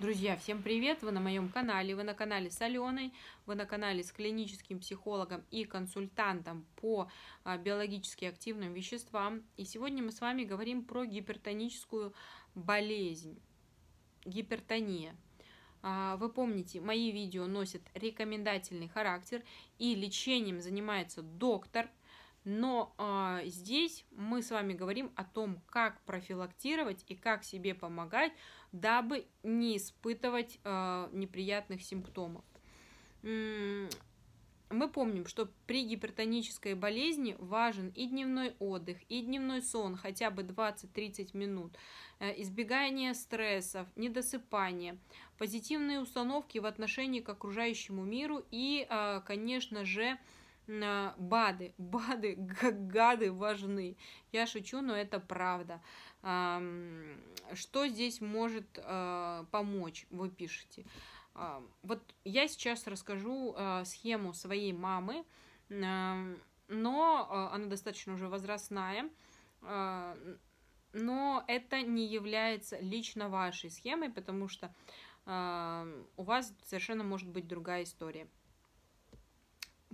Друзья, всем привет! Вы на моем канале, вы на канале с Аленой, вы на канале с клиническим психологом и консультантом по а, биологически активным веществам. И сегодня мы с вами говорим про гипертоническую болезнь, гипертония. А, вы помните, мои видео носят рекомендательный характер, и лечением занимается доктор – но э, здесь мы с вами говорим о том, как профилактировать и как себе помогать, дабы не испытывать э, неприятных симптомов. Мы помним, что при гипертонической болезни важен и дневной отдых, и дневной сон, хотя бы 20-30 минут, э, избегание стрессов, недосыпание, позитивные установки в отношении к окружающему миру и, а, конечно же, БАДы. БАДы, гады важны. Я шучу, но это правда. Что здесь может э, помочь, вы пишете. Вот я сейчас расскажу э, схему своей мамы, но э, она достаточно уже возрастная, но это не является лично вашей схемой, потому что у вас совершенно может быть другая история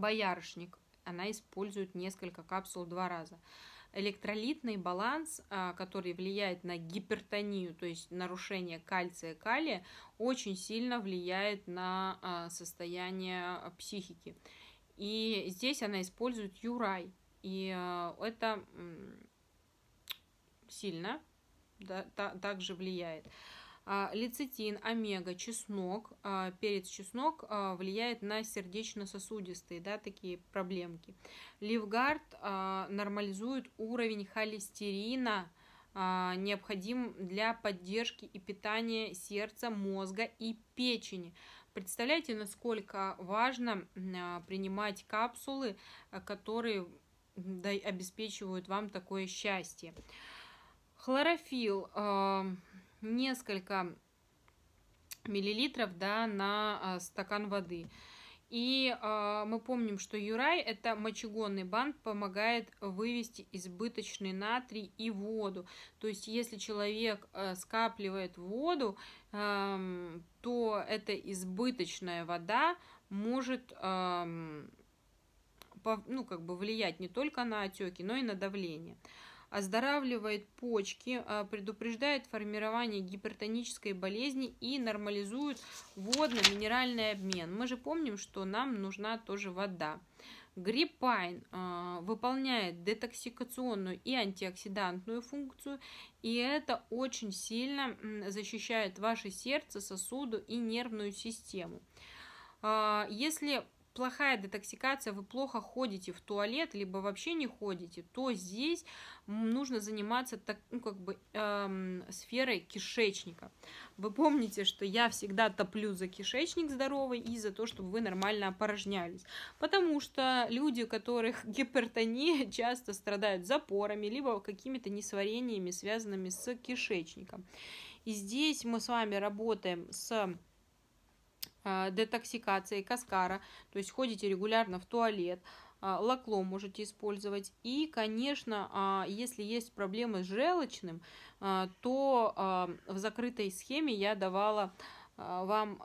боярышник. Она использует несколько капсул два раза. Электролитный баланс, а, который влияет на гипертонию, то есть нарушение кальция и калия, очень сильно влияет на а, состояние психики. И здесь она использует юрай. И а, это сильно да, та, также влияет. А, лецитин, омега, чеснок, а, перец, чеснок а, влияет на сердечно-сосудистые, да, такие проблемки. Ливгард нормализует уровень холестерина, необходим для поддержки и питания сердца, мозга и печени. Представляете, насколько важно принимать капсулы, которые обеспечивают вам такое счастье. Хлорофилл несколько миллилитров да, на а, стакан воды. И э, мы помним, что юрай – это мочегонный бант, помогает вывести избыточный натрий и воду. То есть, если человек э, скапливает воду, э, то эта избыточная вода может э, эм, по, ну, как бы влиять не только на отеки, но и на давление оздоравливает почки, а, предупреждает формирование гипертонической болезни и нормализует водно-минеральный обмен. Мы же помним, что нам нужна тоже вода. Гриппайн э, выполняет детоксикационную и антиоксидантную функцию, и это очень сильно защищает ваше сердце, сосуду и нервную систему. А, если плохая детоксикация, вы плохо ходите в туалет, либо вообще не ходите, то здесь нужно заниматься так, ну, как бы, эм, сферой кишечника. Вы помните, что я всегда топлю за кишечник здоровый и за то, чтобы вы нормально опорожнялись. Потому что люди, у которых гипертония, часто страдают запорами, либо какими-то несварениями, связанными с кишечником. И здесь мы с вами работаем с а, детоксикации, каскара, то есть ходите регулярно в туалет, а, лакло можете использовать. И, конечно, а, если есть проблемы с желчным, то в закрытой схеме я давала вам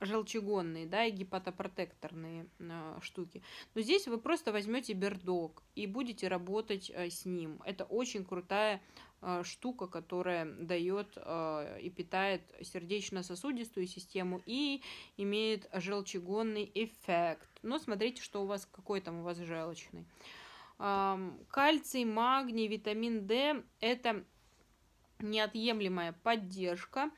желчегонные, да, и гепатопротекторные э, штуки. Но здесь вы просто возьмете бердок и будете работать э, с ним. Это очень крутая э, штука, которая дает э, и питает сердечно-сосудистую систему и имеет желчегонный эффект. Но смотрите, что у вас, какой там у вас желчный. Э, кальций, магний, витамин D – это неотъемлемая поддержка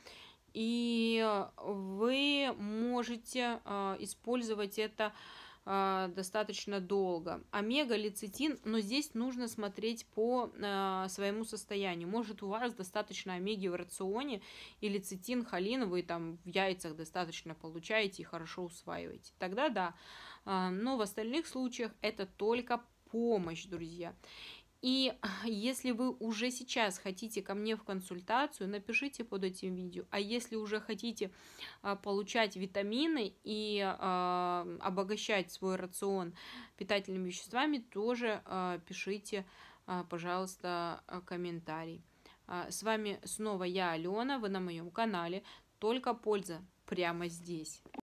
и э, вы можете э, использовать это э, достаточно долго. Омега-лецитин, но здесь нужно смотреть по э, своему состоянию. Может, у вас достаточно омеги в рационе, и лецитин, холин вы там в яйцах достаточно получаете и хорошо усваиваете. Тогда да. но в остальных случаях это только помощь, друзья. И если вы уже сейчас хотите ко мне в консультацию, напишите под этим видео. А если уже хотите а, получать витамины и а, обогащать свой рацион питательными веществами, тоже а, пишите, пожалуйста, комментарий. С вами снова я, Алена, вы на моем канале. Только польза прямо здесь.